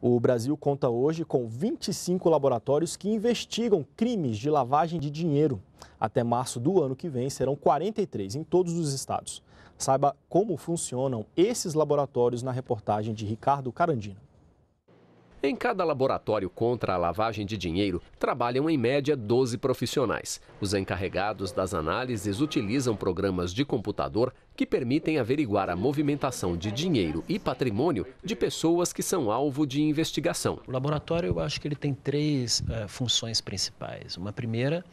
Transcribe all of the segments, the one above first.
O Brasil conta hoje com 25 laboratórios que investigam crimes de lavagem de dinheiro. Até março do ano que vem serão 43 em todos os estados. Saiba como funcionam esses laboratórios na reportagem de Ricardo Carandina. Em cada laboratório contra a lavagem de dinheiro, trabalham em média 12 profissionais. Os encarregados das análises utilizam programas de computador que permitem averiguar a movimentação de dinheiro e patrimônio de pessoas que são alvo de investigação. O laboratório, eu acho que ele tem três eh, funções principais. Uma primeira,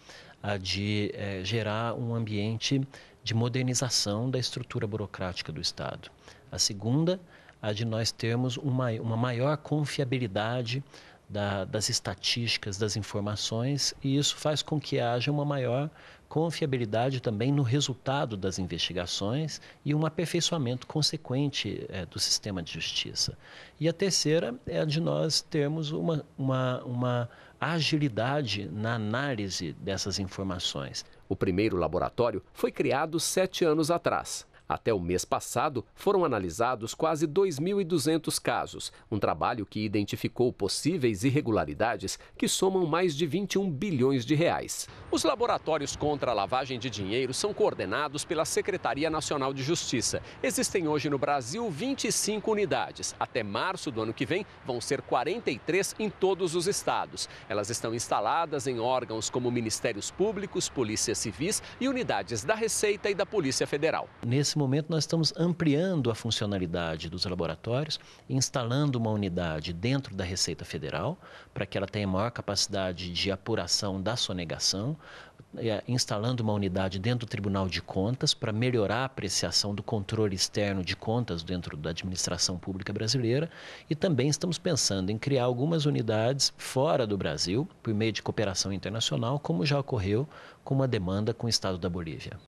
a de eh, gerar um ambiente de modernização da estrutura burocrática do Estado. A segunda, a de nós termos uma, uma maior confiabilidade da, das estatísticas, das informações, e isso faz com que haja uma maior confiabilidade também no resultado das investigações e um aperfeiçoamento consequente é, do sistema de justiça. E a terceira é a de nós termos uma, uma, uma agilidade na análise dessas informações. O primeiro laboratório foi criado sete anos atrás. Até o mês passado, foram analisados quase 2.200 casos, um trabalho que identificou possíveis irregularidades que somam mais de 21 bilhões de reais. Os laboratórios contra a lavagem de dinheiro são coordenados pela Secretaria Nacional de Justiça. Existem hoje no Brasil 25 unidades. Até março do ano que vem, vão ser 43 em todos os estados. Elas estão instaladas em órgãos como ministérios públicos, polícia civis e unidades da Receita e da Polícia Federal. Nesse nesse momento, nós estamos ampliando a funcionalidade dos laboratórios, instalando uma unidade dentro da Receita Federal, para que ela tenha maior capacidade de apuração da sonegação, é, instalando uma unidade dentro do Tribunal de Contas para melhorar a apreciação do controle externo de contas dentro da administração pública brasileira e também estamos pensando em criar algumas unidades fora do Brasil por meio de cooperação internacional, como já ocorreu com uma demanda com o Estado da Bolívia.